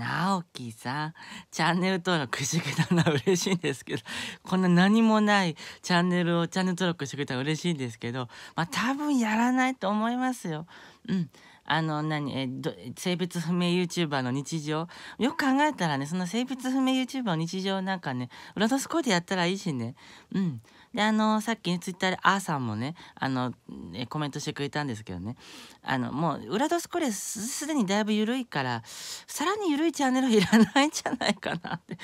直樹さん、チャンネル登録してくれたのは嬉しいんですけど、こんな何もないチャンネルをチャンネル登録してくれたら嬉しいんですけど、まあ多分やらないと思いますよ。うん、あの何えど性別不明 YouTuber の日常よく考えたらねその性別不明 YouTuber の日常なんかね裏のスコーでやったらいいしねうんであのさっき、ね、ツイッターであーさんもねあのえコメントしてくれたんですけどねあのもう裏ドスコレすでにだいぶ緩いからさらに緩いチャンネルいらないんじゃないかなって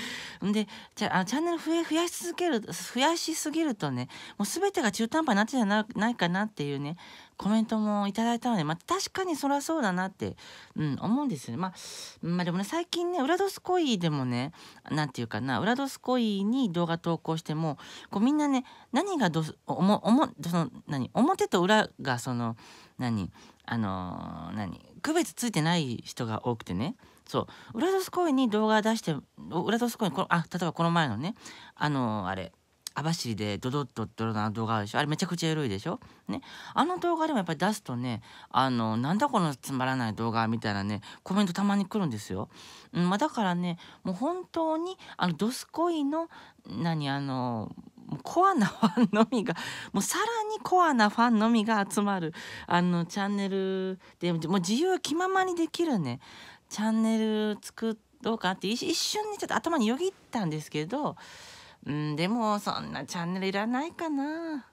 でじゃあチャンネル増え増やし続ける増やしすぎるとねもう全てが中途半端になっちゃなゃないかなっていうねコメントもいただいたので、まあ、確かにそりゃそうだなって、うん、思うんですよね。まあ、まあ、でもね、最近ね、裏ドスコイでもね、なんていうかな、裏ドスコイに動画投稿しても、こうみんなね、何がどす、おも、おも、その、何、表と裏がその、何、あのー、何、区別ついてない人が多くてね、そう、裏ドスコイに動画出して、裏ドスコイこの、あ、例えばこの前のね、あのあれ、網走でドドッとドロな動画あるでしょあれめちゃくちゃエロいでしょねあの動画でもやっぱり出すとねあのなんだこのつまらない動画みたいなねコメントたまに来るんですよ、うんまあ、だからねもう本当にあのドスコイの何あのコアなファンのみがもうさらにコアなファンのみが集まるあのチャンネルでもう自由気ままにできるねチャンネル作ろうかって一瞬にちょっと頭によぎったんですけどうんでもそんなチャンネルいらないかな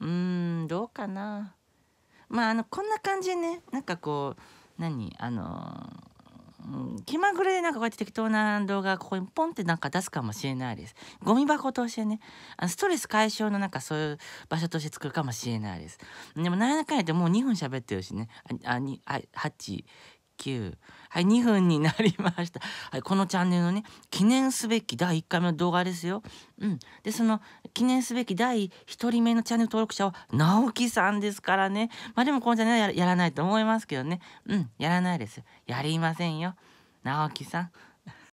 うんどうかなまああのこんな感じでねなんかこう何あのーうん、気まぐれでなんかこうやって適当な動画ここにポンってなんか出すかもしれないです。ゴミ箱としてね、あのストレス解消のなんかそういう場所として作るかもしれないです。でも何やかんやってもう2分喋ってるしね、あ、に、あ、8、9はい2分になりました、はい、このチャンネルのね記念すべき第1回目の動画ですよ、うん、でその記念すべき第1人目のチャンネル登録者は直樹さんですからねまあでもこのチャンネルはやらないと思いますけどねうんやらないですやりませんよ直樹さん